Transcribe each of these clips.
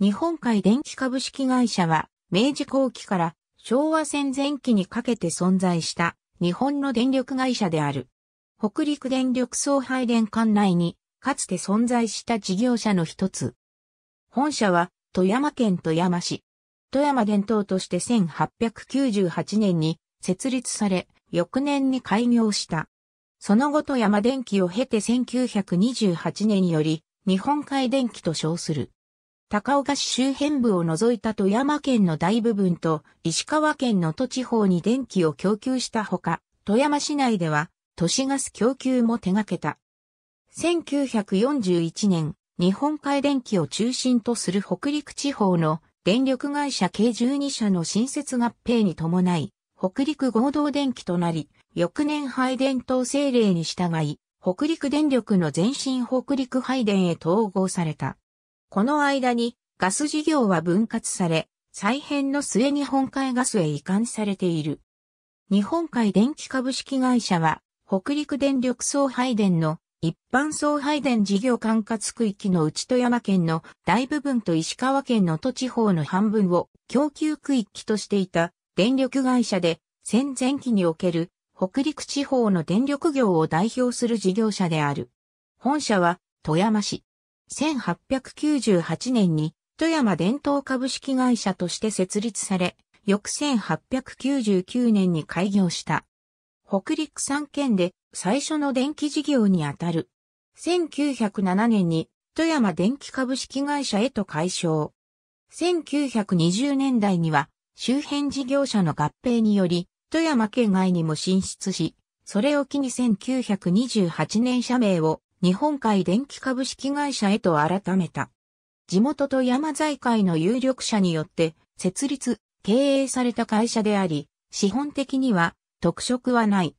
日本海電気株式会社は、明治後期から昭和戦前期にかけて存在した日本の電力会社である。北陸電力送配電管内に、かつて存在した事業者の一つ。本社は、富山県富山市。富山伝統として1898年に設立され、翌年に開業した。その後富山電気を経て1928年より、日本海電気と称する。高岡市周辺部を除いた富山県の大部分と石川県の都地方に電気を供給したほか、富山市内では都市ガス供給も手掛けた。1941年、日本海電気を中心とする北陸地方の電力会社計12社の新設合併に伴い、北陸合同電気となり、翌年配電等政令に従い、北陸電力の前身北陸配電へ統合された。この間にガス事業は分割され、再編の末日本海ガスへ移管されている。日本海電気株式会社は、北陸電力送配電の一般送配電事業管轄区域の内富山県の大部分と石川県の都地方の半分を供給区域としていた電力会社で戦前期における北陸地方の電力業を代表する事業者である。本社は富山市1898年に富山伝統株式会社として設立され、翌1899年に開業した。北陸三県で最初の電気事業にあたる。1907年に富山電気株式会社へと解消。1920年代には周辺事業者の合併により富山県外にも進出し、それを機に1928年社名を日本海電気株式会社へと改めた。地元と山財界の有力者によって設立、経営された会社であり、資本的には特色はない。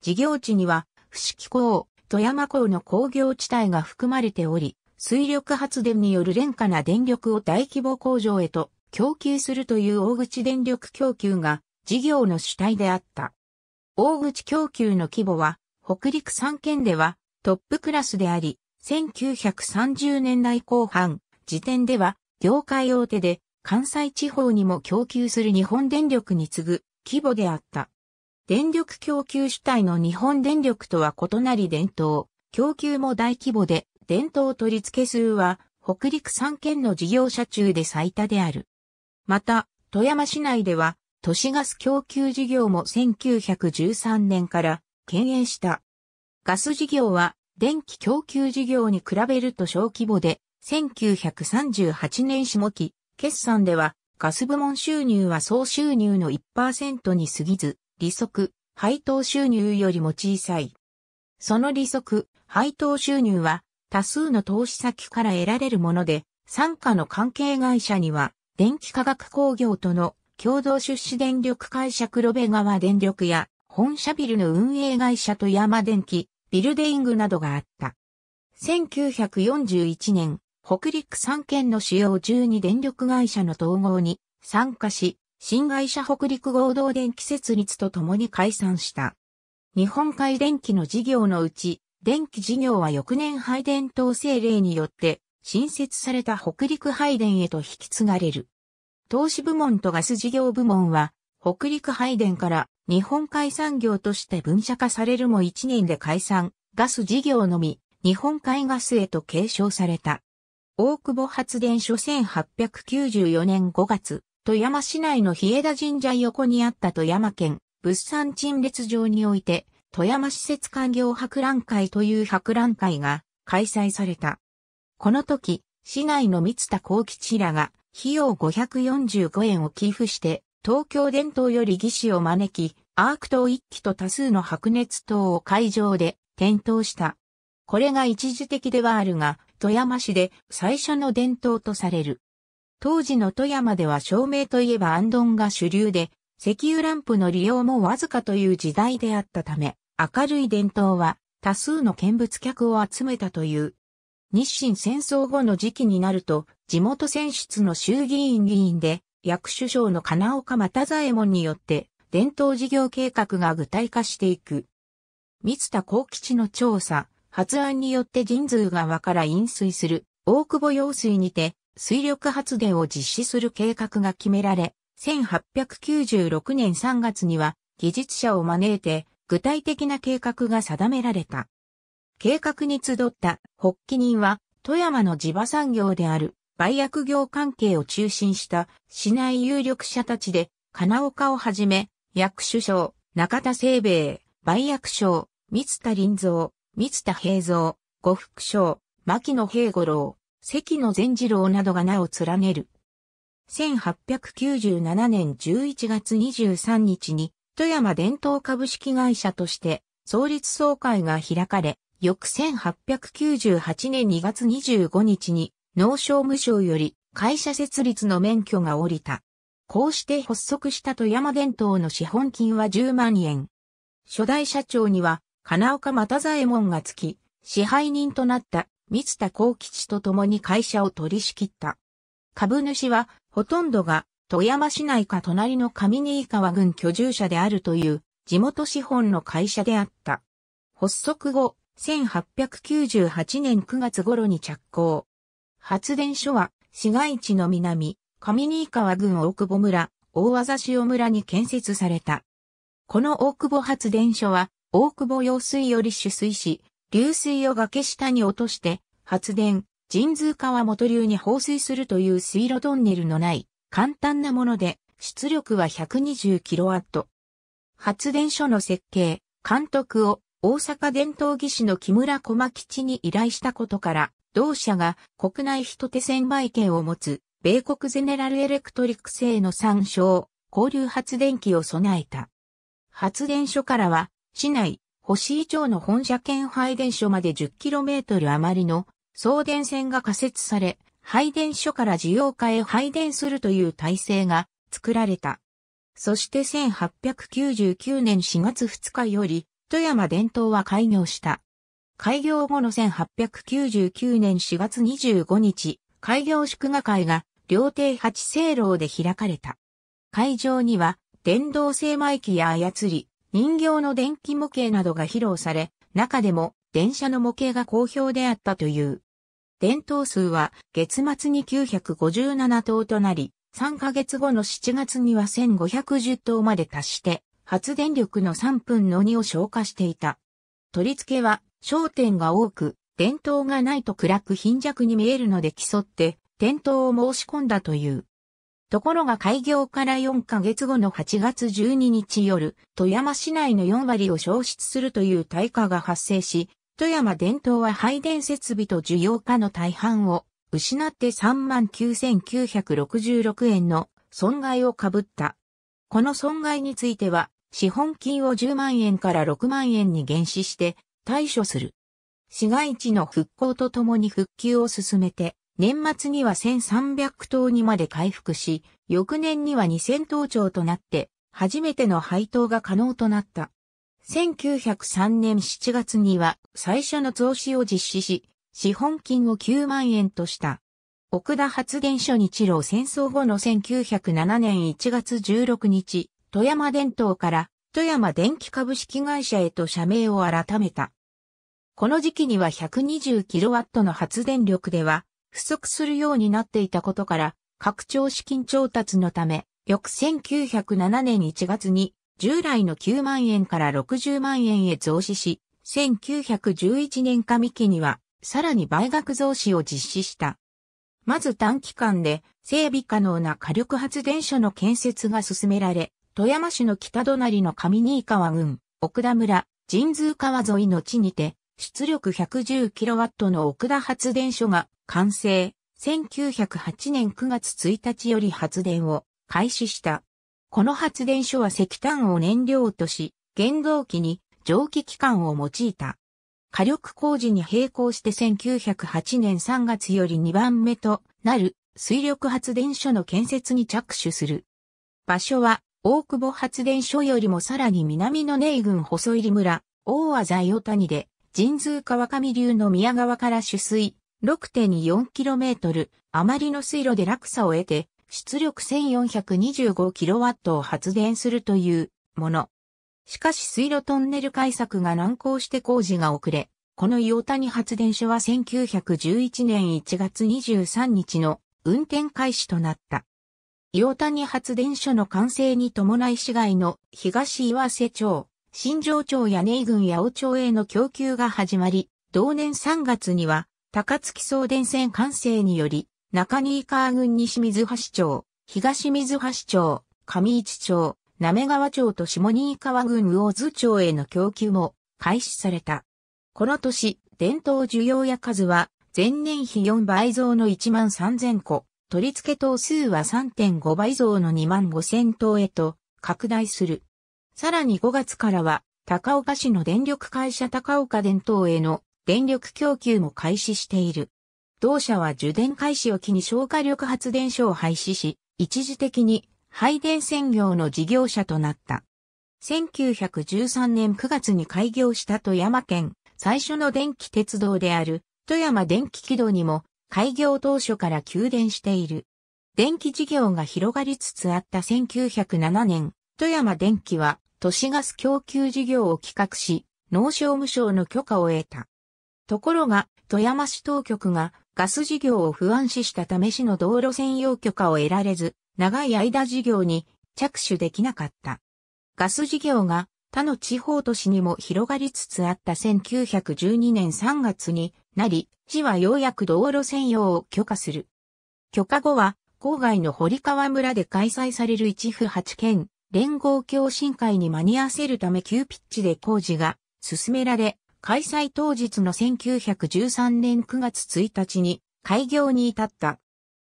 事業地には、伏木港、富山港の工業地帯が含まれており、水力発電による廉価な電力を大規模工場へと供給するという大口電力供給が事業の主体であった。大口供給の規模は、北陸3県ではトップクラスであり、1930年代後半時点では業界大手で関西地方にも供給する日本電力に次ぐ規模であった。電力供給主体の日本電力とは異なり伝統、供給も大規模で、伝統取付数は北陸3県の事業者中で最多である。また、富山市内では都市ガス供給事業も1913年から敬遠した。ガス事業は電気供給事業に比べると小規模で、1938年下期、決算ではガス部門収入は総収入の1%に過ぎず、利息、配当収入よりも小さい。その利息、配当収入は多数の投資先から得られるもので、参加の関係会社には電気化学工業との共同出資電力会社黒部川電力や本社ビルの運営会社と山電機、ビルデイングなどがあった。1941年、北陸3県の主要12電力会社の統合に参加し、新会社北陸合同電気設立とともに解散した。日本海電気の事業のうち、電気事業は翌年配電統制令によって新設された北陸配電へと引き継がれる。投資部門とガス事業部門は、北陸配電から日本海産業として分社化されるも1年で解散、ガス事業のみ、日本海ガスへと継承された。大久保発電所1894年5月、富山市内の日枝神社横にあった富山県物産陳列場において、富山施設官業博覧会という博覧会が開催された。この時、市内の三田幸吉らが費用545円を寄付して、東京伝統より技師を招き、アーク島一機と多数の白熱灯を会場で点灯した。これが一時的ではあるが、富山市で最初の伝統とされる。当時の富山では照明といえばアンドンが主流で、石油ランプの利用もわずかという時代であったため、明るい伝統は多数の見物客を集めたという。日清戦争後の時期になると、地元選出の衆議院議員で、役首相の金岡又左衛門によって、伝統事業計画が具体化していく。三田幸吉の調査、発案によって神通川から引水する大久保用水にて水力発電を実施する計画が決められ、1896年3月には技術者を招いて具体的な計画が定められた。計画に集った発起人は富山の地場産業である売薬業関係を中心した市内有力者たちで金岡をはじめ役首相、中田清兵衛、売役相、三田林蔵、三田平蔵、呉副省、牧野平五郎、関野善次郎などが名を連ねる。1897年11月23日に、富山伝統株式会社として創立総会が開かれ、翌1898年2月25日に農商務省より会社設立の免許が下りた。こうして発足した富山伝統の資本金は10万円。初代社長には、金岡又左衛門がつき、支配人となった三田幸吉と共に会社を取り仕切った。株主は、ほとんどが、富山市内か隣の上新川郡居住者であるという、地元資本の会社であった。発足後、1898年9月頃に着工。発電所は、市街地の南、上新川郡大久保村、大和塩村に建設された。この大久保発電所は、大久保用水より取水し、流水を崖下に落として、発電、神通川元流に放水するという水路トンネルのない、簡単なもので、出力は 120kW。発電所の設計、監督を大阪伝統技師の木村小牧吉に依頼したことから、同社が国内人手専売権を持つ米国ゼネラルエレクトリック製の参照、交流発電機を備えた。発電所からは、市内、星井町の本社兼配電所まで 10km 余りの送電線が仮設され、配電所から需要家へ配電するという体制が作られた。そして1899年4月2日より、富山伝統は開業した。開業後の1899年4月25日、開業祝賀会が料亭八聖楼で開かれた。会場には、電動精米機や操り、人形の電気模型などが披露され、中でも電車の模型が好評であったという。電灯数は月末に957灯となり、3ヶ月後の7月には1510灯まで達して、発電力の3分の2を消化していた。取り付けは焦点が多く、電灯がないと暗く貧弱に見えるので競って、転倒を申し込んだという。ところが開業から4ヶ月後の8月12日夜、富山市内の4割を消失するという大火が発生し、富山伝統は配電設備と需要家の大半を失って39,966円の損害を被った。この損害については、資本金を10万円から6万円に減資して対処する。市街地の復興とともに復旧を進めて、年末には1300頭にまで回復し、翌年には2000頭長となって、初めての配当が可能となった。1903年7月には最初の増資を実施し、資本金を9万円とした。奥田発電所日露戦争後の1907年1月16日、富山電灯から富山電気株式会社へと社名を改めた。この時期には 120kW の発電力では、不足するようになっていたことから、拡張資金調達のため、翌1907年1月に従来の9万円から60万円へ増資し、1911年上期にはさらに倍額増資を実施した。まず短期間で整備可能な火力発電所の建設が進められ、富山市の北隣の上新川郡、奥田村、神通川沿いの地にて、出力 110kW の奥田発電所が完成、1908年9月1日より発電を開始した。この発電所は石炭を燃料とし、原動機に蒸気機関を用いた。火力工事に並行して1908年3月より2番目となる水力発電所の建設に着手する。場所は大久保発電所よりもさらに南のネイ郡細入村、大和在谷谷で、神通川上流の宮川から取水、6.4km 余りの水路で落差を得て、出力 1425kW を発電するというもの。しかし水路トンネル開削が難航して工事が遅れ、この伊谷発電所は1911年1月23日の運転開始となった。伊谷発電所の完成に伴い市外の東岩瀬町、新城町や根井郡八尾町への供給が始まり、同年3月には高槻送電線完成により、中新川郡西水橋町、東水橋町、上市町、滑川町と下新川郡魚津町への供給も開始された。この年、伝統需要や数は前年比4倍増の1万3000個、取り付け等数は3.5倍増の2万5000等へと拡大する。さらに5月からは高岡市の電力会社高岡電灯への電力供給も開始している。同社は受電開始を機に消火力発電所を廃止し、一時的に配電専業の事業者となった。1913年9月に開業した富山県最初の電気鉄道である富山電気軌道にも開業当初から給電している。電気事業が広がりつつあった1907年、富山電気は都市ガス供給事業を企画し、農商務省の許可を得た。ところが、富山市当局がガス事業を不安視したため市の道路専用許可を得られず、長い間事業に着手できなかった。ガス事業が他の地方都市にも広がりつつあった1912年3月になり、市はようやく道路専用を許可する。許可後は、郊外の堀川村で開催される一府八県連合共振会に間に合わせるため急ピッチで工事が進められ、開催当日の1913年9月1日に開業に至った。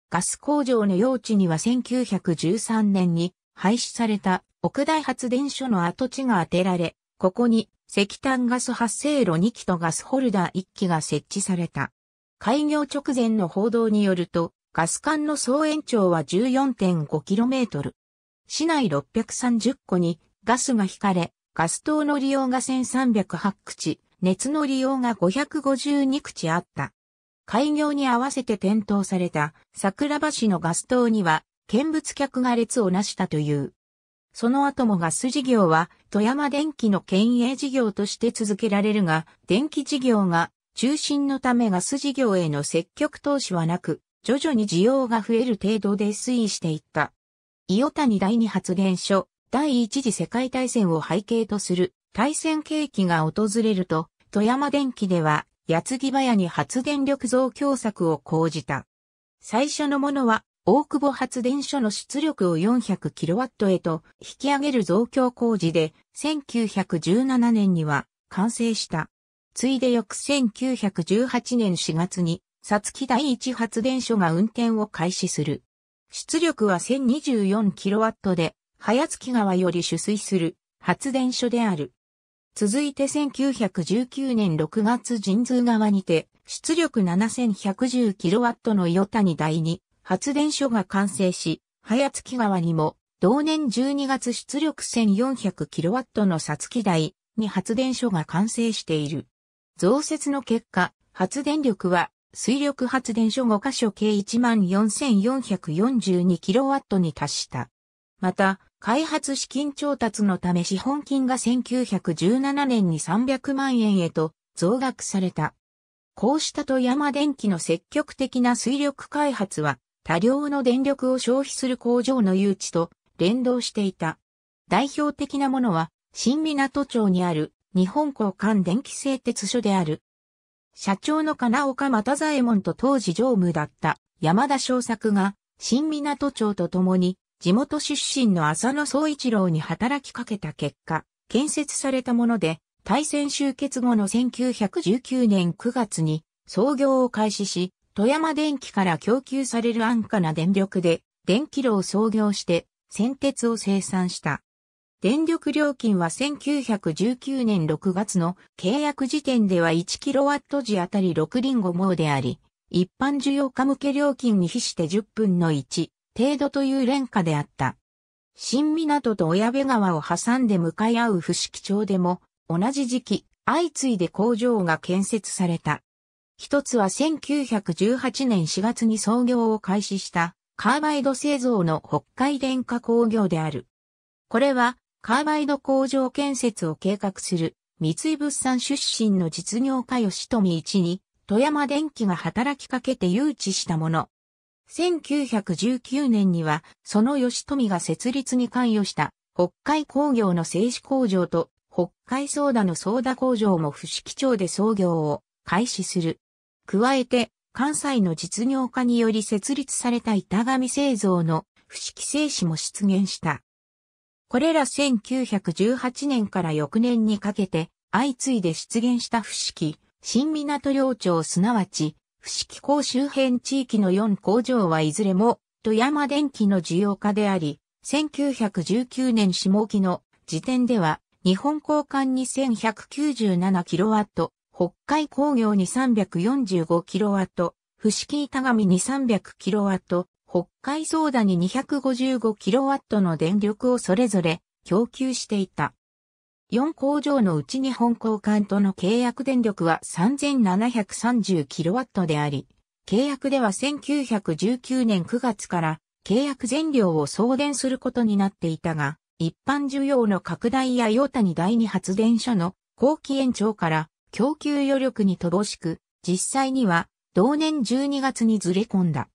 ガス工場の用地には1913年に廃止された奥大発電所の跡地が当てられ、ここに石炭ガス発生炉2基とガスホルダー1基が設置された。開業直前の報道によると、ガス管の総延長は 14.5km。市内630個にガスが引かれ、ガス灯の利用が1308口、熱の利用が552口あった。開業に合わせて点灯された桜橋のガス灯には見物客が列をなしたという。その後もガス事業は富山電機の県営事業として続けられるが、電気事業が中心のためガス事業への積極投資はなく、徐々に需要が増える程度で推移していった。伊予谷第二発電所、第一次世界大戦を背景とする大戦景気が訪れると、富山電機では、八木早に発電力増強策を講じた。最初のものは、大久保発電所の出力を 400kW へと引き上げる増強工事で、1917年には完成した。ついで翌1918年4月に、さつき第一発電所が運転を開始する。出力は 1024kW で、早月川より取水する発電所である。続いて1919年6月神通川にて、出力 7110kW の与谷第2発電所が完成し、早月川にも、同年12月出力 1400kW のサツキ台に発電所が完成している。増設の結果、発電力は水力発電所5箇所計 14,442kW に達した。また、開発資金調達のため資本金が1917年に300万円へと増額された。こうした富山電機の積極的な水力開発は多量の電力を消費する工場の誘致と連動していた。代表的なものは新港町にある日本港間電気製鉄所である。社長の金岡又左衛門と当時常務だった山田昌作が新港町と共に地元出身の浅野総一郎に働きかけた結果、建設されたもので、大戦終結後の1919年9月に創業を開始し、富山電機から供給される安価な電力で、電気炉を創業して、先鉄を生産した。電力料金は1919年6月の契約時点では 1kW 時あたり6リンゴ毛であり、一般需要家向け料金に比して10分の1、程度という廉価であった。新港と小矢部川を挟んで向かい合う伏木町でも、同じ時期、相次いで工場が建設された。一つは1918年4月に創業を開始したカーバイド製造の北海電化工業である。これはカーバイド工場建設を計画する三井物産出身の実業家吉富一に富山電機が働きかけて誘致したもの。1919年には、その吉富が設立に関与した、北海工業の製紙工場と、北海ソーダのソーダ工場も不敷町で創業を開始する。加えて、関西の実業家により設立された板紙製造の不式製紙も出現した。これら1918年から翌年にかけて、相次いで出現した不式、新港領町すなわち、伏木港周辺地域の4工場はいずれも、富山電機の需要家であり、1919年下期の時点では、日本交換に 1197kW、北海工業に 345kW、伏木板紙に 300kW、北海ソーダに 255kW の電力をそれぞれ供給していた。4工場のうち日本交換との契約電力は 3730kW であり、契約では1919年9月から契約全量を送電することになっていたが、一般需要の拡大やヨタに第二発電所の後期延長から供給余力に乏しく、実際には同年12月にずれ込んだ。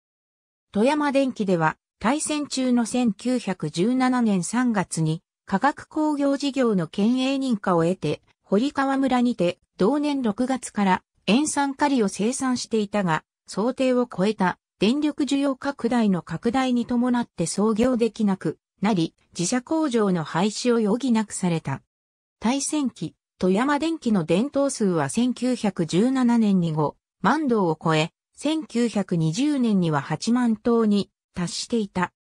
富山電機では対戦中の1917年3月に化学工業事業の県営認可を得て、堀川村にて同年6月から塩酸カリを生産していたが、想定を超えた電力需要拡大の拡大に伴って創業できなくなり、自社工場の廃止を余儀なくされた。対戦期、富山電機の伝統数は1917年に5万頭を超え、1920年には8万頭に達していた。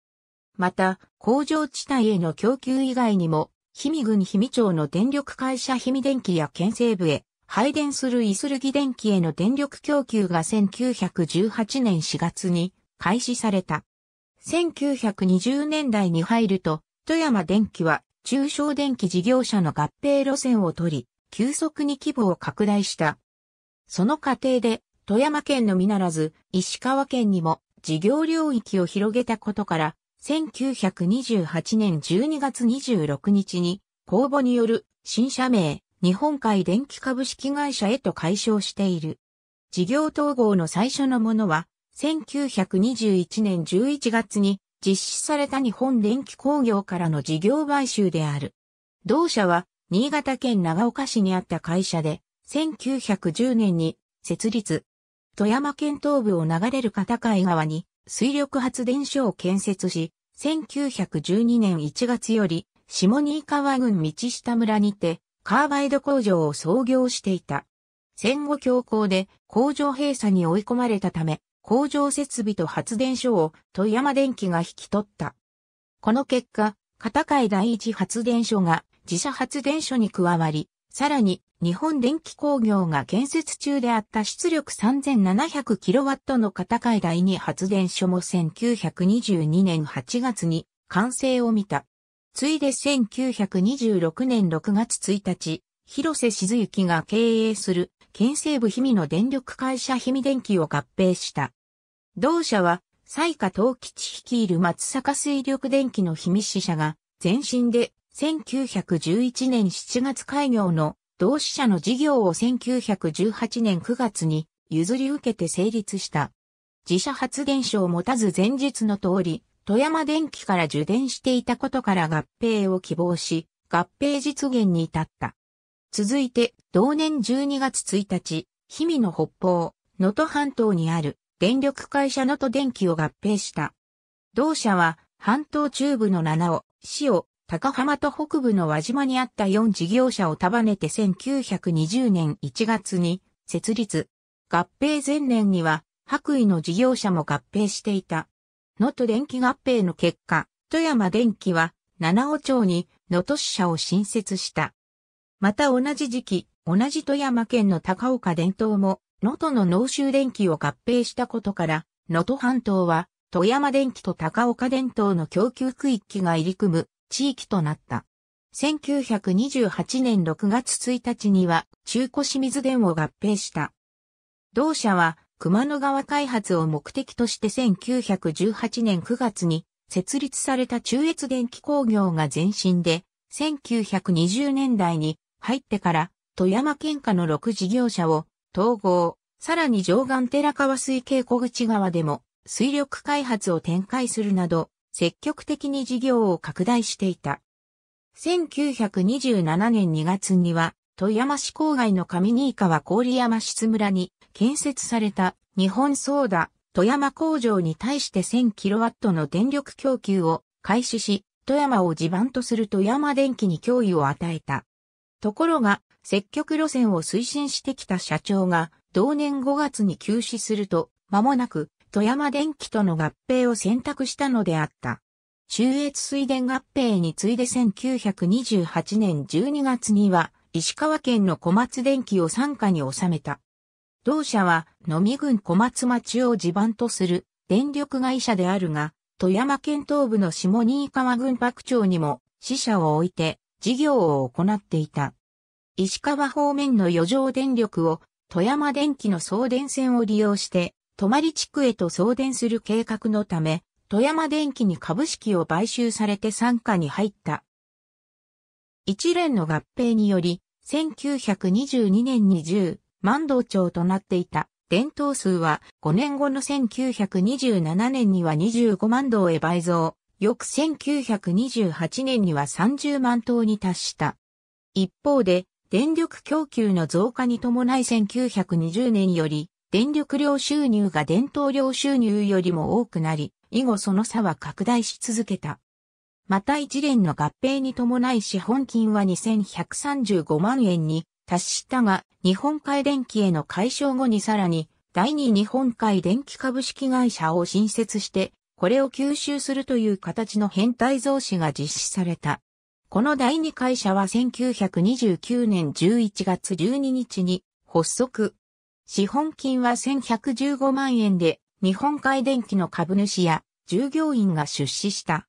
また、工場地帯への供給以外にも、氷見郡氷見町の電力会社氷見電機や県西部へ配電するイスルギ電機への電力供給が1918年4月に開始された。1920年代に入ると、富山電機は中小電機事業者の合併路線を取り、急速に規模を拡大した。その過程で、富山県のみならず、石川県にも事業領域を広げたことから、1928年12月26日に公募による新社名日本海電気株式会社へと解消している。事業統合の最初のものは1921年11月に実施された日本電気工業からの事業買収である。同社は新潟県長岡市にあった会社で1910年に設立。富山県東部を流れる片貝川に水力発電所を建設し、1912年1月より、下新川郡道下村にて、カーバイド工場を創業していた。戦後強行で工場閉鎖に追い込まれたため、工場設備と発電所を富山電機が引き取った。この結果、片貝第一発電所が自社発電所に加わり、さらに、日本電気工業が建設中であった出力 3700kW の片階台に発電所も1922年8月に完成を見た。ついで1926年6月1日、広瀬静之が経営する県西部氷見の電力会社氷見電機を合併した。同社は、西下東吉率いる松阪水力電機の氷見支社が前身で1911年7月開業の同志社の事業を1918年9月に譲り受けて成立した。自社発電所を持たず前日の通り、富山電機から受電していたことから合併を希望し、合併実現に至った。続いて、同年12月1日、氷見の北方、能登半島にある電力会社能登電機を合併した。同社は、半島中部の七尾、を高浜と北部の輪島にあった4事業者を束ねて1920年1月に設立。合併前年には、白衣の事業者も合併していた。能登電気合併の結果、富山電気は七尾町に能登支社を新設した。また同じ時期、同じ富山県の高岡伝統も、能登の農州電気を合併したことから、能登半島は、富山電気と高岡伝統の供給区域が入り組む地域となった。1928年6月1日には中古清水電を合併した。同社は熊野川開発を目的として1918年9月に設立された中越電気工業が前身で、1920年代に入ってから富山県下の6事業者を統合、さらに上岸寺川水系小口川でも水力開発を展開するなど、積極的に事業を拡大していた。1927年2月には、富山市郊外の上新川郡山室村に建設された日本ソーダ富山工場に対して 1000kW の電力供給を開始し、富山を地盤とする富山電機に脅威を与えた。ところが、積極路線を推進してきた社長が、同年5月に休止すると、間もなく富山電機との合併を選択したのであった。中越水田合併に次いで1928年12月には、石川県の小松電機を傘下に収めた。同社は、野見郡小松町を地盤とする電力会社であるが、富山県東部の下新川郡白町にも支社を置いて事業を行っていた。石川方面の余剰電力を富山電機の送電線を利用して泊地区へと送電する計画のため、富山電機に株式を買収されて参加に入った。一連の合併により、1922年に10万道町となっていた伝統数は5年後の1927年には25万道へ倍増、翌1928年には30万頭に達した。一方で、電力供給の増加に伴い1920年より電力量収入が伝統量収入よりも多くなり、以後その差は拡大し続けた。また一連の合併に伴い資本金は2135万円に達したが、日本海電機への解消後にさらに、第二日本海電機株式会社を新設して、これを吸収するという形の変態増資が実施された。この第二会社は1929年11月12日に発足、資本金は1115万円で、日本海電機の株主や従業員が出資した。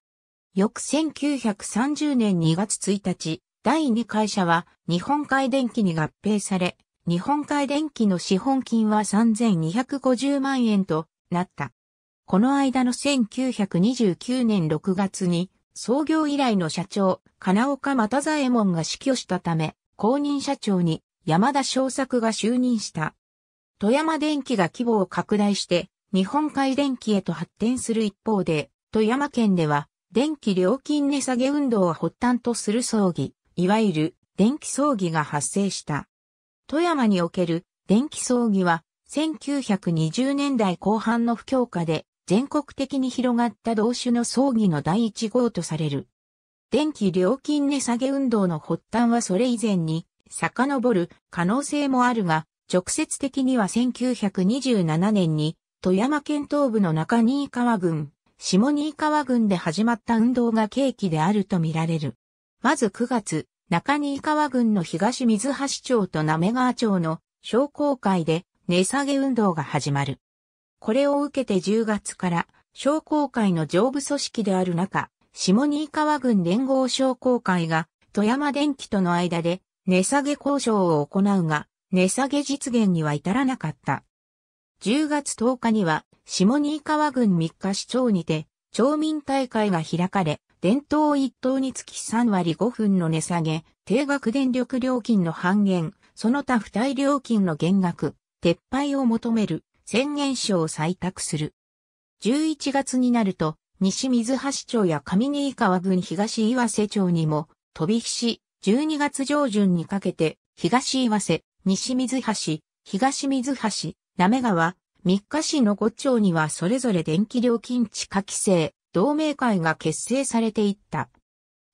翌1930年2月1日、第2会社は日本海電機に合併され、日本海電機の資本金は3250万円となった。この間の1929年6月に創業以来の社長、金岡又左衛門が死去したため、公認社長に山田昌作が就任した。富山電機が規模を拡大して日本海電機へと発展する一方で、富山県では電気料金値下げ運動を発端とする葬儀、いわゆる電気葬儀が発生した。富山における電気葬儀は1920年代後半の不況下で全国的に広がった同種の葬儀の第一号とされる。電気料金値下げ運動の発端はそれ以前に遡る可能性もあるが、直接的には1927年に富山県東部の中新川郡、下新川郡で始まった運動が契機であるとみられる。まず9月、中新川郡の東水橋町と滑川町の商工会で値下げ運動が始まる。これを受けて10月から商工会の上部組織である中、下新川郡連合商工会が富山電機との間で値下げ交渉を行うが、値下げ実現には至らなかった。10月10日には、下新川郡三日市町にて、町民大会が開かれ、伝統一等につき3割5分の値下げ、定額電力料金の半減、その他付帯料金の減額、撤廃を求める、宣言書を採択する。11月になると、西水橋町や上新川郡東岩瀬町にも、飛び火し、12月上旬にかけて、東岩瀬、西水橋、東水橋、滑川、三日市の五町にはそれぞれ電気料金地下規制、同盟会が結成されていった。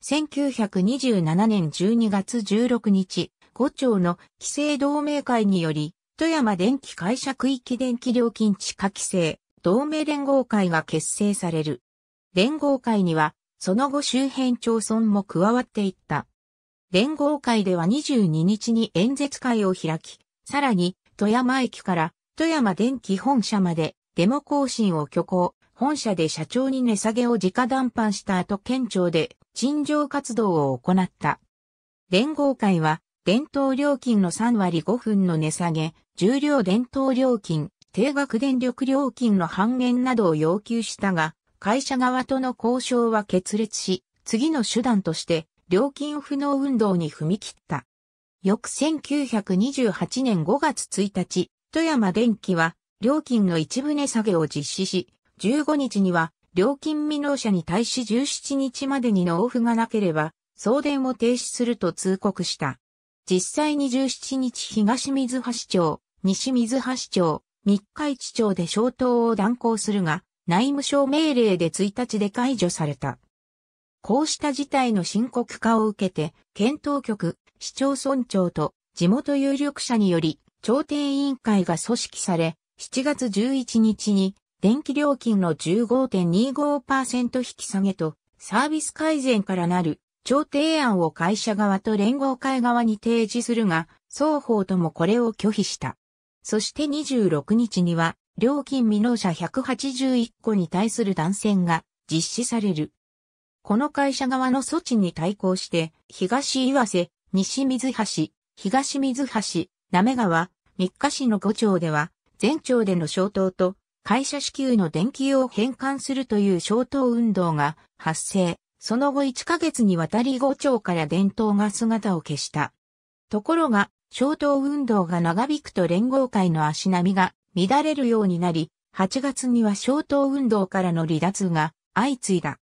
1927年12月16日、五町の規制同盟会により、富山電気会社区域電気料金地下規制、同盟連合会が結成される。連合会には、その後周辺町村も加わっていった。連合会では22日に演説会を開き、さらに、富山駅から富山電機本社までデモ行進を挙行、本社で社長に値下げを直談判した後県庁で陳情活動を行った。連合会は、伝統料金の3割5分の値下げ、重量伝統料金、定額電力料金の半減などを要求したが、会社側との交渉は決裂し、次の手段として、料金不能運動に踏み切った。翌1928年5月1日、富山電機は料金の一部値下げを実施し、15日には料金未納者に対し17日までに納付がなければ送電を停止すると通告した。実際に17日東水橋町、西水橋町、三日市町で消灯を断行するが、内務省命令で1日で解除された。こうした事態の深刻化を受けて、検討局、市町村長と地元有力者により、調停委員会が組織され、7月11日に電気料金の15.25%引き下げとサービス改善からなる調停案を会社側と連合会側に提示するが、双方ともこれを拒否した。そして26日には、料金未納者181個に対する断線が実施される。この会社側の措置に対抗して、東岩瀬、西水橋、東水橋、滑川、三日市の5町では、全町での消灯と、会社支給の電気を返還するという消灯運動が発生。その後1ヶ月にわたり5町から伝統が姿を消した。ところが、消灯運動が長引くと連合会の足並みが乱れるようになり、8月には消灯運動からの離脱が相次いだ。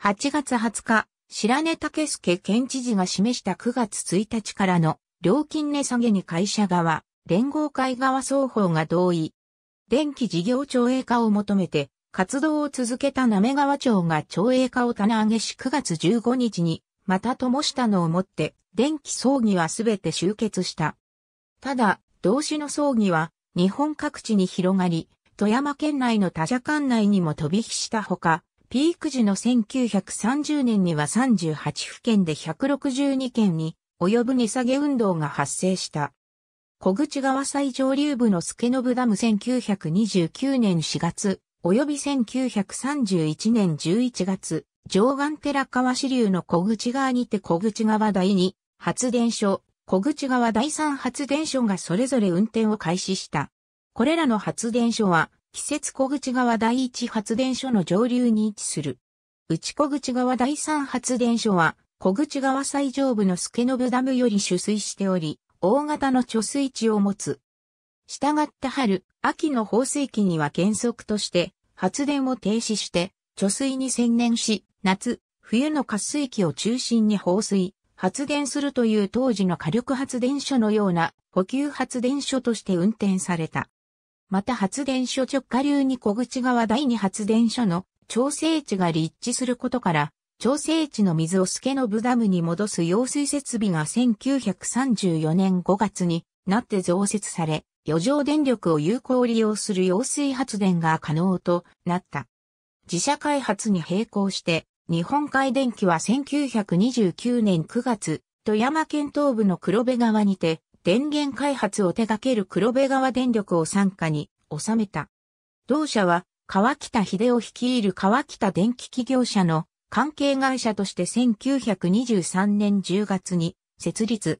8月20日、白根武介県知事が示した9月1日からの料金値下げに会社側、連合会側双方が同意。電気事業町営化を求めて活動を続けた滑川町が町営化を棚上げし9月15日にまた灯したのをもって電気葬儀はすべて終結した。ただ、同種の葬儀は日本各地に広がり、富山県内の他社館内にも飛び火したほか、ピーク時の1930年には38府県で162件に及ぶ値下げ運動が発生した。小口川最上流部の助信ダム1929年4月、及び1931年11月、上岸寺川支流の小口川にて小口川第2発電所、小口川第3発電所がそれぞれ運転を開始した。これらの発電所は季節小口川第一発電所の上流に位置する。内小口川第三発電所は、小口川最上部の助信ダムより取水しており、大型の貯水池を持つ。したがって春、秋の放水期には原則として、発電を停止して、貯水に専念し、夏、冬の活水期を中心に放水、発電するという当時の火力発電所のような補給発電所として運転された。また発電所直下流に小口川第二発電所の調整池が立地することから、調整池の水をスケノブダムに戻す用水設備が1934年5月になって増設され、余剰電力を有効利用する用水発電が可能となった。自社開発に並行して、日本海電機は1929年9月、富山県東部の黒部川にて、電源開発を手掛ける黒部川電力を傘下に収めた。同社は川北秀夫率いる川北電気企業者の関係会社として1923年10月に設立。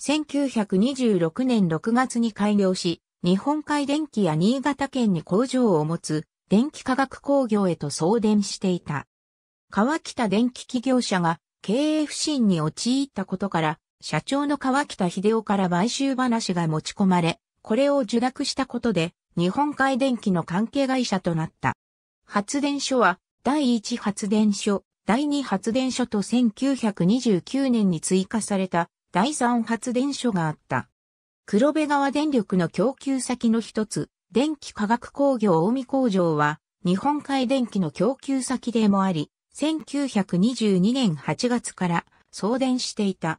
1926年6月に開業し、日本海電機や新潟県に工場を持つ電気化学工業へと送電していた。川北電気企業者が経営不振に陥ったことから社長の川北秀夫から買収話が持ち込まれ、これを受諾したことで、日本海電機の関係会社となった。発電所は、第1発電所、第2発電所と1929年に追加された第3発電所があった。黒部川電力の供給先の一つ、電気化学工業大見工場は、日本海電機の供給先でもあり、1922年8月から送電していた。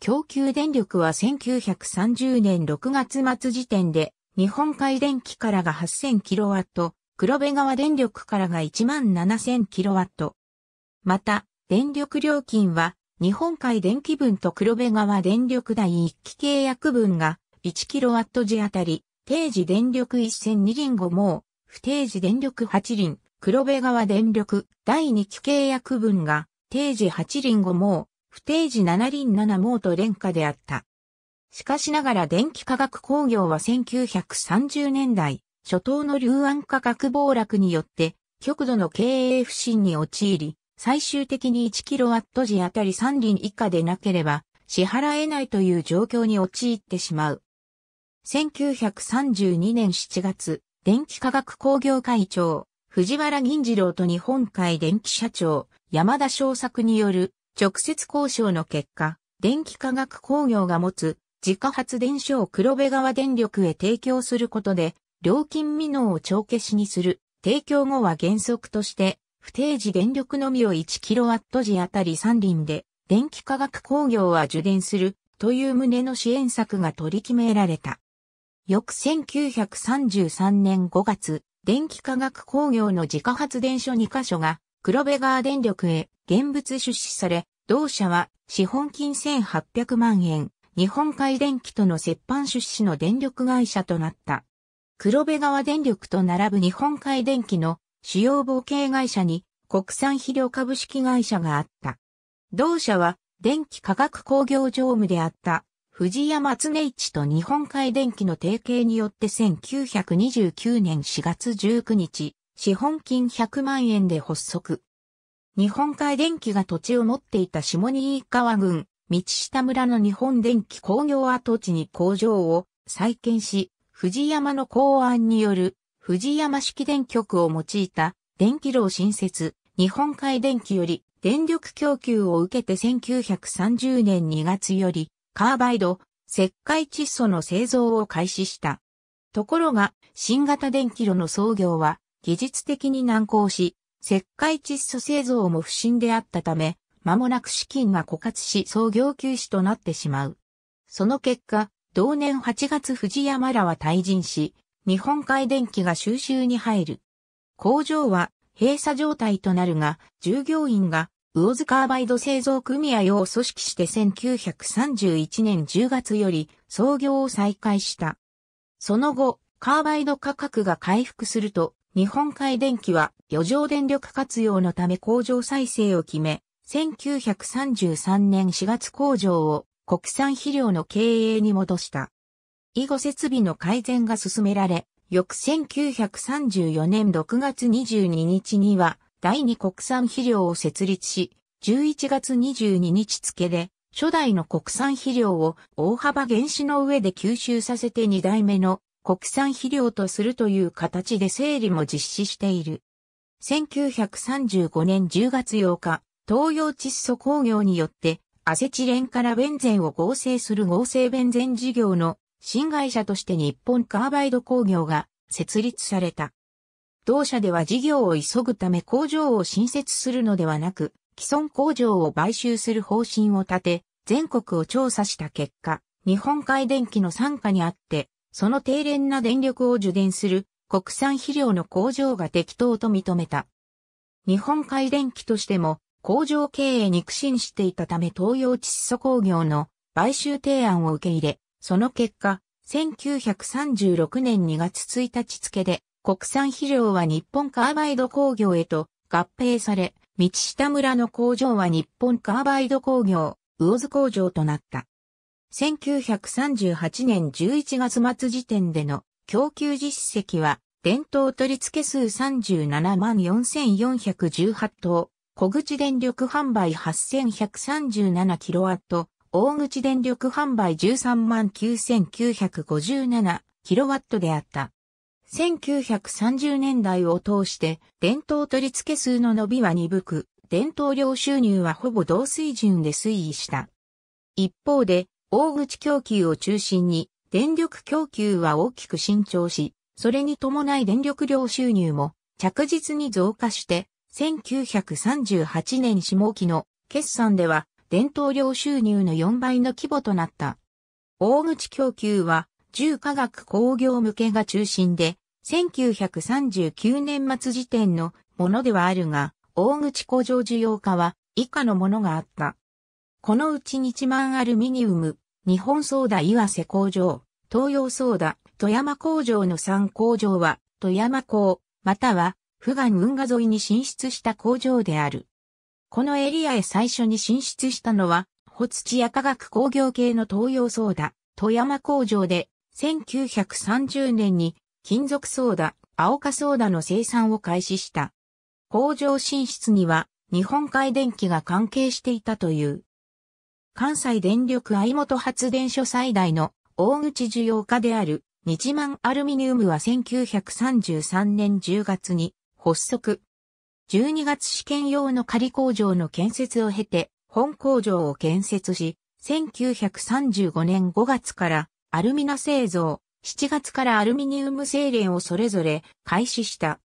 供給電力は1930年6月末時点で、日本海電気からが 8000kW、黒部川電力からが 17000kW。また、電力料金は、日本海電気分と黒部川電力第1期契約分が 1kW 時あたり、定時電力1002輪5も、不定時電力8輪、黒部川電力第2期契約分が定時8輪5も、不定時7輪7毛と廉価であった。しかしながら電気化学工業は1930年代、初頭の流安価格暴落によって、極度の経営不振に陥り、最終的に1ット時あたり3輪以下でなければ、支払えないという状況に陥ってしまう。1932年7月、電気化学工業会長、藤原銀次郎と日本海電気社長、山田昌作による直接交渉の結果、電気化学工業が持つ自家発電所を黒部川電力へ提供することで、料金未納を帳消しにする。提供後は原則として、不定時電力のみを 1kW 時あたり3輪で、電気化学工業は受電する、という旨の支援策が取り決められた。翌1933年5月、電気化学工業の自家発電所2カ所が黒部川電力へ現物出資され、同社は資本金1800万円、日本海電機との折半出資の電力会社となった。黒部川電力と並ぶ日本海電機の主要冒険会社に国産肥料株式会社があった。同社は電気化学工業常務であった藤山常一と日本海電機の提携によって1929年4月19日、資本金100万円で発足。日本海電機が土地を持っていた下新川郡、道下村の日本電機工業跡地に工場を再建し、藤山の公安による藤山式電極を用いた電気炉新設、日本海電機より電力供給を受けて1930年2月よりカーバイド、石灰窒素の製造を開始した。ところが、新型電気炉の創業は技術的に難航し、石灰窒素製造も不振であったため、間もなく資金が枯渇し創業休止となってしまう。その結果、同年8月藤山らは退陣し、日本海電機が収集に入る。工場は閉鎖状態となるが、従業員が魚津カーバイド製造組合を組織して1931年10月より創業を再開した。その後、カーバイド価格が回復すると、日本海電機は余剰電力活用のため工場再生を決め、1933年4月工場を国産肥料の経営に戻した。以後設備の改善が進められ、翌1934年6月22日には第二国産肥料を設立し、11月22日付で初代の国産肥料を大幅減資の上で吸収させて2代目の国産肥料とするという形で整理も実施している。1935年10月8日、東洋窒素工業によってアセチレンからベンゼンを合成する合成ベンゼン事業の新会社として日本カーバイド工業が設立された。同社では事業を急ぐため工場を新設するのではなく、既存工場を買収する方針を立て、全国を調査した結果、日本海電機の参加にあって、その低廉な電力を受電する国産肥料の工場が適当と認めた。日本海電機としても工場経営に苦心していたため東洋窒素工業の買収提案を受け入れ、その結果、1936年2月1日付で国産肥料は日本カーバイド工業へと合併され、道下村の工場は日本カーバイド工業、魚津工場となった。1938年11月末時点での供給実績は、伝統取付数37万4418棟、小口電力販売8137キロワット、大口電力販売13万9957キロワットであった。1930年代を通して、伝統取付数の伸びは鈍く、伝統量収入はほぼ同水準で推移した。一方で、大口供給を中心に、電力供給は大きく伸長し、それに伴い電力量収入も着実に増加して、1938年下期の決算では、伝統量収入の4倍の規模となった。大口供給は、重化学工業向けが中心で、1939年末時点のものではあるが、大口工場需要化は以下のものがあった。このうち日満アルミニウム、日本ソーダ岩瀬工場、東洋ソーダ、富山工場の3工場は、富山港、または、富賀運河沿いに進出した工場である。このエリアへ最初に進出したのは、ホツチや化学工業系の東洋ソーダ、富山工場で、1930年に金属ソーダ、青化ソーダの生産を開始した。工場進出には、日本海電機が関係していたという。関西電力相本発電所最大の大口需要家である日満アルミニウムは1933年10月に発足。12月試験用の仮工場の建設を経て本工場を建設し、1935年5月からアルミナ製造、7月からアルミニウム精錬をそれぞれ開始した。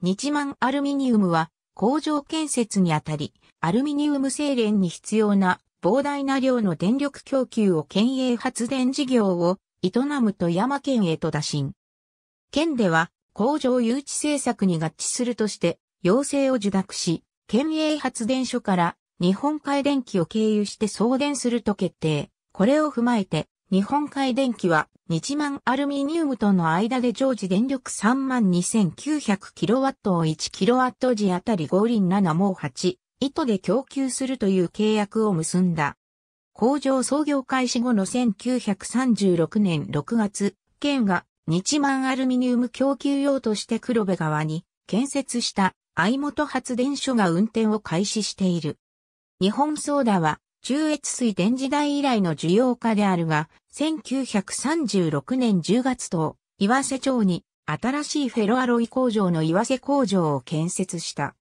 日満アルミニウムは工場建設にあたり、アルミニウム精錬に必要な膨大な量の電力供給を県営発電事業を営む富山県へと打診。県では工場誘致政策に合致するとして要請を受諾し、県営発電所から日本海電気を経由して送電すると決定。これを踏まえて、日本海電気は日満アルミニウムとの間で常時電力 32,900kW を1 k w 時あたり5輪7毛8意図で供給するという契約を結んだ。工場創業開始後の1936年6月、県が日満アルミニウム供給用として黒部川に建設した相本発電所が運転を開始している。日本ソーダは中越水田時代以来の需要家であるが、1936年10月と岩瀬町に新しいフェロアロイ工場の岩瀬工場を建設した。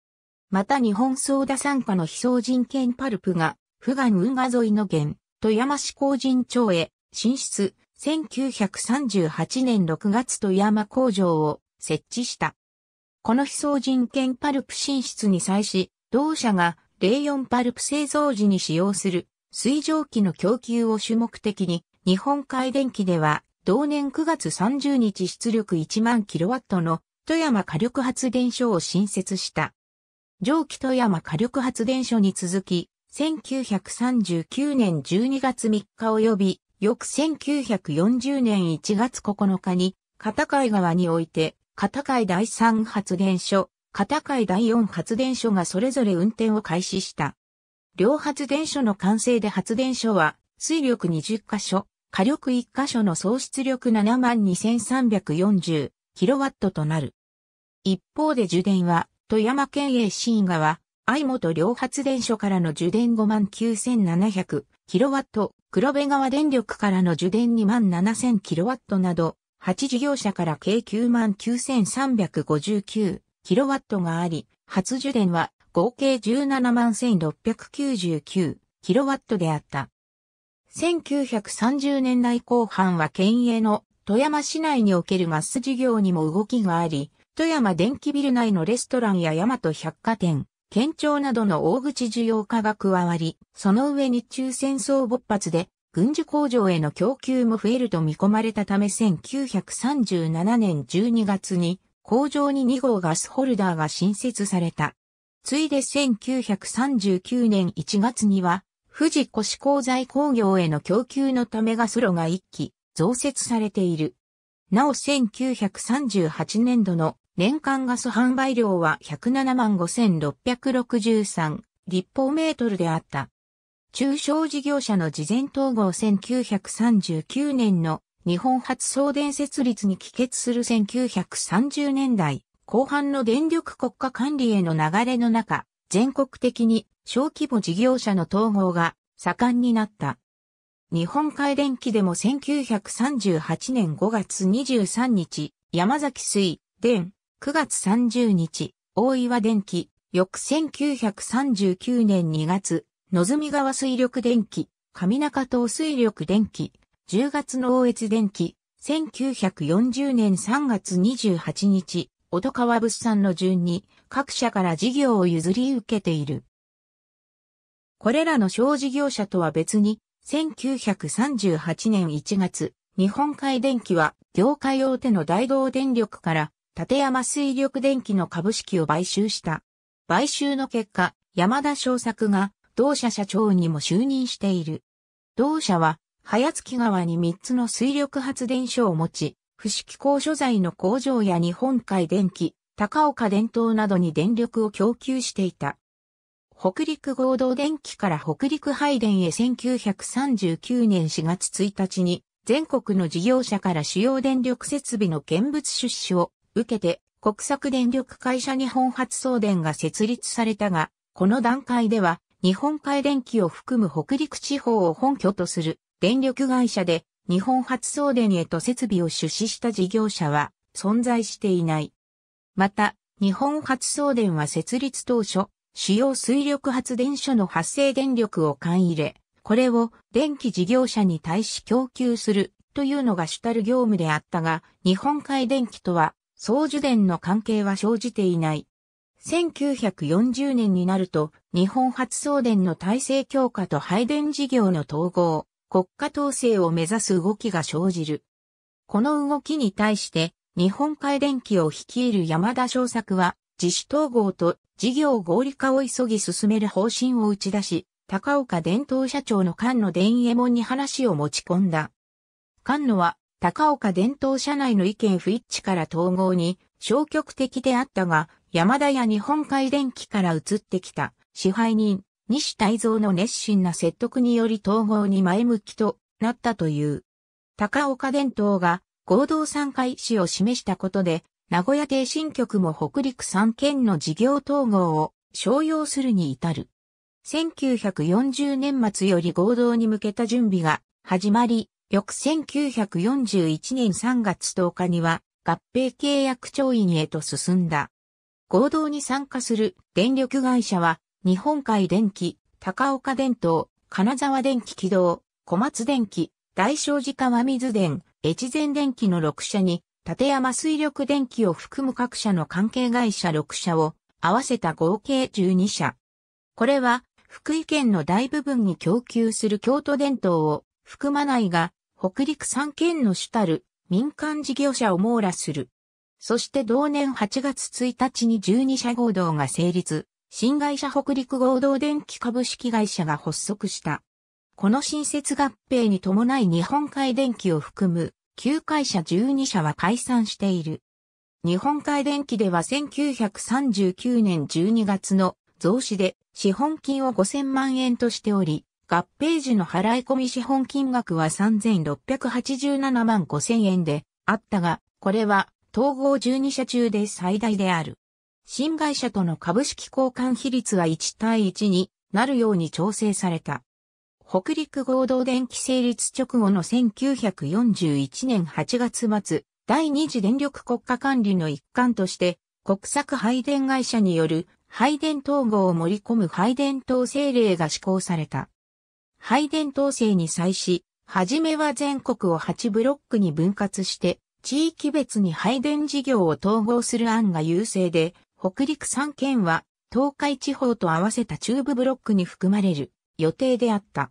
また日本総打参加の非送人権パルプが、富岩運河沿いの原、富山市工人町へ、進出、1938年6月富山工場を設置した。この非送人権パルプ進出に際し、同社が04パルプ製造時に使用する水蒸気の供給を主目的に、日本海電機では同年9月30日出力1万キロワットの富山火力発電所を新設した。上記富山火力発電所に続き、1939年12月3日及び、翌1940年1月9日に、片海川において、片海第3発電所、片海第4発電所がそれぞれ運転を開始した。両発電所の完成で発電所は、水力20箇所、火力1箇所の総出力72,340キロワットとなる。一方で受電は、富山県営新川、愛元両発電所からの受電59700キロワット、黒部川電力からの受電27000キロワットなど、8事業者から計99359キロワットがあり、初受電は合計17699キロワットであった。1930年代後半は県営の富山市内におけるマス事業にも動きがあり、富山電気ビル内のレストランや大和百貨店、県庁などの大口需要化が加わり、その上日中戦争勃発で、軍需工場への供給も増えると見込まれたため1937年12月に工場に2号ガスホルダーが新設された。ついで1939年1月には富士越鋼材工業への供給のためガス炉が1基増設されている。なお1938年度の年間ガス販売量は107万5663立方メートルであった。中小事業者の事前統合1939年の日本発送電設立に帰結する1930年代後半の電力国家管理への流れの中、全国的に小規模事業者の統合が盛んになった。日本海電機でも1938年5月23日、山崎水、電、9月30日、大岩電気、翌1939年2月、のずみ川水力電気、上中東水力電気、10月の大越電気、1940年3月28日、小戸川物産の順に各社から事業を譲り受けている。これらの小事業者とは別に、1938年1月、日本海電気は業界大手の大同電力から立山水力電機の株式を買収した。買収の結果、山田翔作が同社社長にも就任している。同社は、早月川に3つの水力発電所を持ち、不死気候所材の工場や日本海電機、高岡電灯などに電力を供給していた。北陸合同電機から北陸配電へ1939年4月1日に全国の事業者から主要電力設備の見物出資を受けて国策電力会社日本発送電が設立されたが、この段階では日本海電機を含む北陸地方を本拠とする電力会社で日本発送電へと設備を出資した事業者は存在していない。また、日本発送電は設立当初、主要水力発電所の発生電力を勘入れ、これを電気事業者に対し供給するというのが主たる業務であったが、日本海電機とは総受伝の関係は生じていない。1940年になると、日本初送電の体制強化と配電事業の統合、国家統制を目指す動きが生じる。この動きに対して、日本海電機を率いる山田昌作は、自主統合と事業合理化を急ぎ進める方針を打ち出し、高岡伝統社長の菅野伝右衛門に話を持ち込んだ。菅野は高岡伝統社内の意見不一致から統合に消極的であったが、山田や日本海電機から移ってきた支配人、西大蔵の熱心な説得により統合に前向きとなったという。高岡伝統が合同参加意思を示したことで、名古屋帝新局も北陸3県の事業統合を商用するに至る。1940年末より合同に向けた準備が始まり、翌1941年3月10日には合併契約調印へと進んだ。合同に参加する電力会社は日本海電機、高岡電灯、金沢電機軌道、小松電機、大正寺川水電、越前電機の6社に、立山水力電機を含む各社の関係会社6社を合わせた合計12社。これは福井県の大部分に供給する京都電灯を含まないが、北陸3県の主たる民間事業者を網羅する。そして同年8月1日に12社合同が成立、新会社北陸合同電気株式会社が発足した。この新設合併に伴い日本海電気を含む9会社12社は解散している。日本海電気では1939年12月の増資で資本金を5000万円としており、合併時の払い込み資本金額は3687万5000円であったが、これは統合12社中で最大である。新会社との株式交換比率は1対1になるように調整された。北陸合同電気成立直後の1941年8月末、第二次電力国家管理の一環として、国策配電会社による配電統合を盛り込む配電統制令が施行された。配電統制に際し、はじめは全国を8ブロックに分割して、地域別に配電事業を統合する案が優勢で、北陸3県は東海地方と合わせた中部ブロックに含まれる予定であった。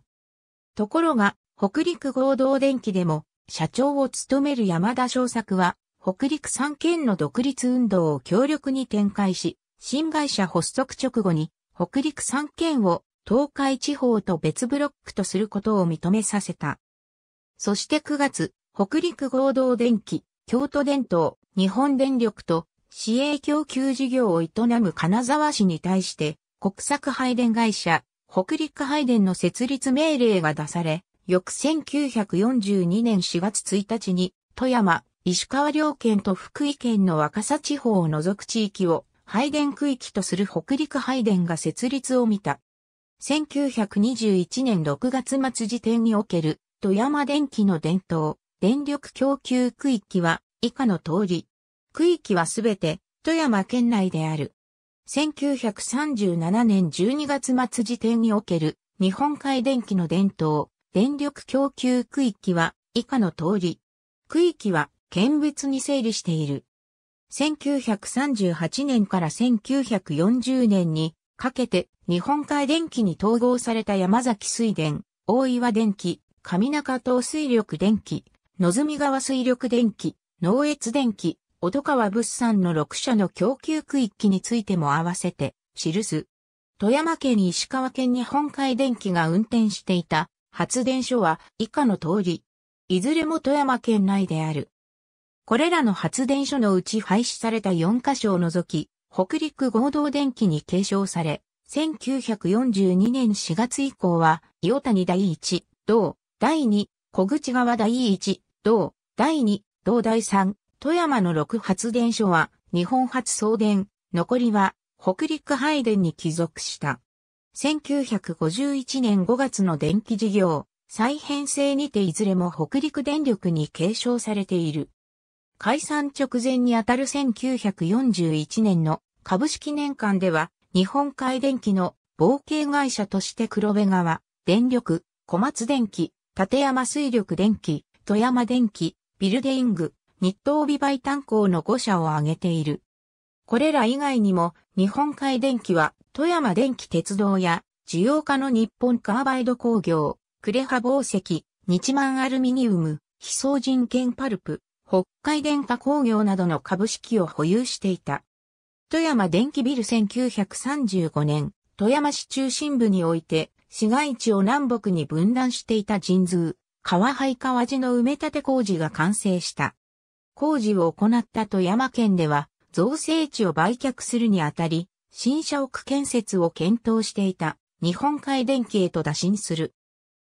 ところが、北陸合同電機でも社長を務める山田翔作は、北陸3県の独立運動を強力に展開し、新会社発足直後に北陸3県を東海地方と別ブロックとすることを認めさせた。そして9月、北陸合同電気、京都電灯、日本電力と市営供給事業を営む金沢市に対して、国策配電会社、北陸配電の設立命令が出され、翌1942年4月1日に、富山、石川両県と福井県の若狭地方を除く地域を配電区域とする北陸配電が設立を見た。1921年6月末時点における富山電機の伝統、電力供給区域は以下の通り。区域はすべて富山県内である。1937年12月末時点における日本海電機の伝統、電力供給区域は以下の通り。区域は県別に整理している。1938年から1940年にかけて日本海電気に統合された山崎水田、大岩電気、上中東水力電気、ずみ川水力電気、農越電気、小戸川物産の6社の供給区域についても合わせて記す。富山県石川県日本海電気が運転していた発電所は以下の通り、いずれも富山県内である。これらの発電所のうち廃止された4カ所を除き、北陸合同電機に継承され、1942年4月以降は、伊予谷第一、同、第二、小口川第一、同、第二、同第三、富山の6発電所は、日本発送電、残りは、北陸配電に帰属した。1951年5月の電気事業、再編成にていずれも北陸電力に継承されている。解散直前にあたる1941年の株式年間では、日本海電機の冒険会社として黒部川、電力、小松電機、立山水力電機、富山電機、ビルデイング、日東美媒炭鉱の5社を挙げている。これら以外にも、日本海電機は、富山電機鉄道や、需要家の日本カーバイド工業、クレハ宝石、日満アルミニウム、非送人権パルプ、北海電化工業などの株式を保有していた。富山電気ビル1935年、富山市中心部において、市街地を南北に分断していた神通、川廃川地の埋め立て工事が完成した。工事を行った富山県では、造成地を売却するにあたり、新社屋建設を検討していた日本海電気へと打診する。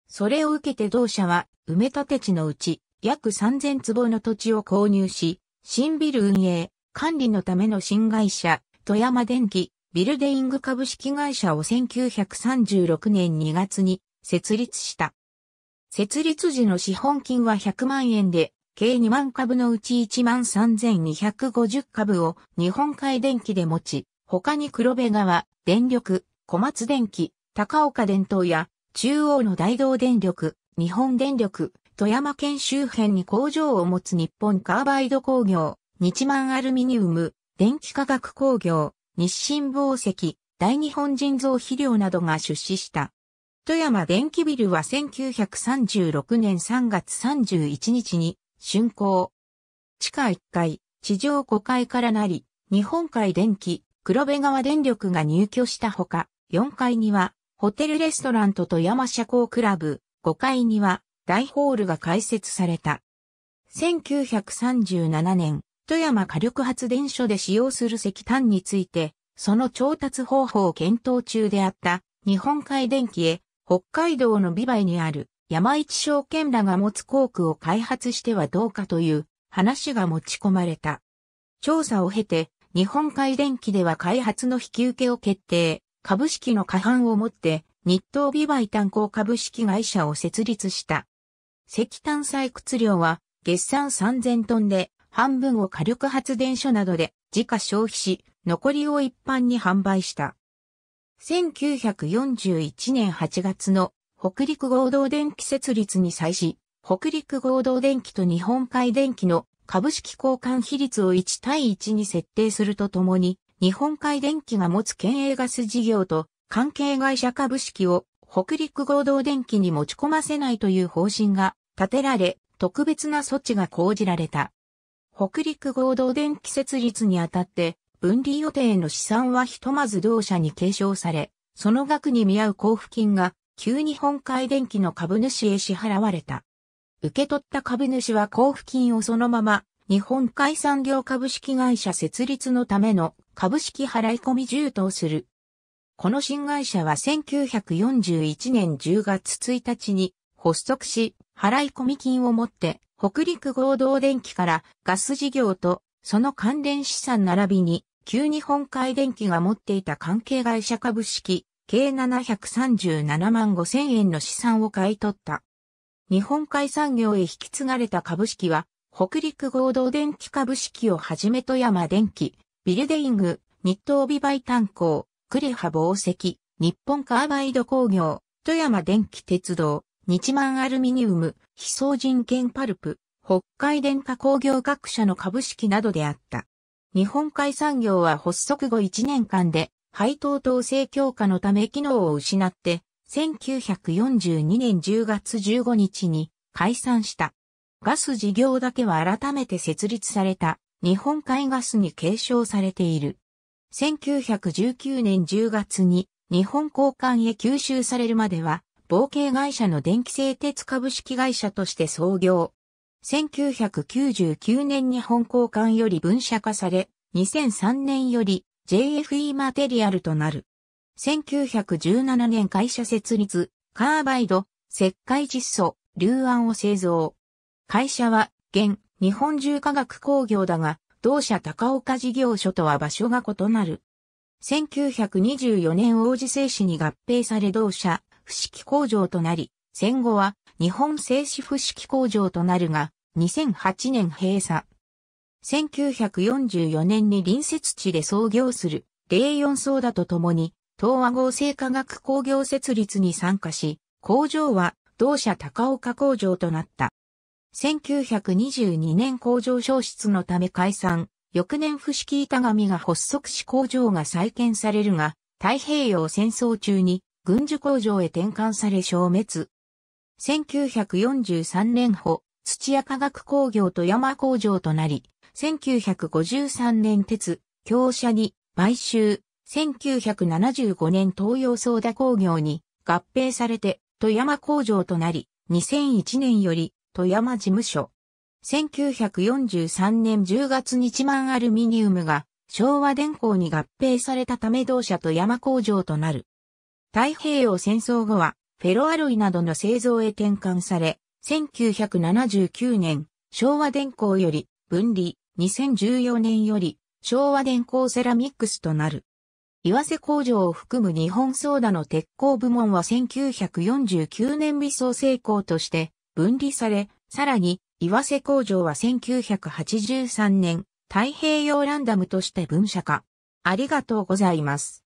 それを受けて同社は埋め立て地のうち約3000坪の土地を購入し、新ビル運営、管理のための新会社、富山電機、ビルデイング株式会社を1936年2月に設立した。設立時の資本金は100万円で、計2万株のうち1万3250株を日本海電機で持ち、他に黒部川、電力、小松電機、高岡電灯や中央の大道電力、日本電力、富山県周辺に工場を持つ日本カーバイド工業、日満アルミニウム、電気化学工業、日清宝石、大日本人造肥料などが出資した。富山電気ビルは1936年3月31日に竣工。地下1階、地上5階からなり、日本海電気、黒部川電力が入居したほか、4階には、ホテルレストランと富山社交クラブ、5階には、大ホールが開設された。1937年、富山火力発電所で使用する石炭について、その調達方法を検討中であった日本海電機へ北海道の美梅にある山一証券らが持つ工区を開発してはどうかという話が持ち込まれた。調査を経て日本海電機では開発の引き受けを決定、株式の過半をもって日東美梅炭鉱株式会社を設立した。石炭採掘量は月産3000トンで、半分を火力発電所などで自家消費し、残りを一般に販売した。1941年8月の北陸合同電気設立に際し、北陸合同電気と日本海電気の株式交換比率を1対1に設定するとともに、日本海電気が持つ県営ガス事業と関係会社株式を北陸合同電機に持ち込ませないという方針が立てられ、特別な措置が講じられた。北陸合同電機設立にあたって、分離予定の資産はひとまず同社に継承され、その額に見合う交付金が、旧日本海電機の株主へ支払われた。受け取った株主は交付金をそのまま、日本海産業株式会社設立のための株式払い込み充当する。この新会社は1941年10月1日に発足し、払い込み金をもって北陸合同電機からガス事業とその関連資産並びに旧日本海電機が持っていた関係会社株式計737万5千円の資産を買い取った。日本海産業へ引き継がれた株式は、北陸合同電機株式をはじめ富山電機、ビルデイング、日東美売炭鉱、クレハ紡績、日本カーバイド工業、富山電気鉄道、日満アルミニウム、非送人権パルプ、北海電化工業各社の株式などであった。日本海産業は発足後1年間で、配当統制強化のため機能を失って、1942年10月15日に解散した。ガス事業だけは改めて設立された、日本海ガスに継承されている。1919年10月に日本交換へ吸収されるまでは、冒険会社の電気製鉄株式会社として創業。1999年日本交換より分社化され、2003年より JFE マテリアルとなる。1917年会社設立、カーバイド、石灰窒素、硫安を製造。会社は、現、日本重化学工業だが、同社高岡事業所とは場所が異なる。1924年王子製紙に合併され同社、不式工場となり、戦後は日本製紙不式工場となるが、2008年閉鎖。1944年に隣接地で創業する、霊四層だとともに、東和合成化学工業設立に参加し、工場は同社高岡工場となった。1922年工場消失のため解散、翌年伏木板紙が発足し工場が再建されるが、太平洋戦争中に軍需工場へ転換され消滅。1943年保、土屋化学工業と山工場となり、1953年鉄、強社に買収、1975年東洋ソーダ工業に合併されて富山工場となり、2001年より富山事務所。1943年10月一万アルミニウムが昭和電工に合併されたため同社富山工場となる。太平洋戦争後はフェロアロイなどの製造へ転換され、1979年昭和電工より分離、2014年より昭和電工セラミックスとなる。岩瀬工場を含む日本ソーダの鉄鋼部門は1949年美創成功として分離され、さらに、岩瀬工場は1983年、太平洋ランダムとして分社化。ありがとうございます。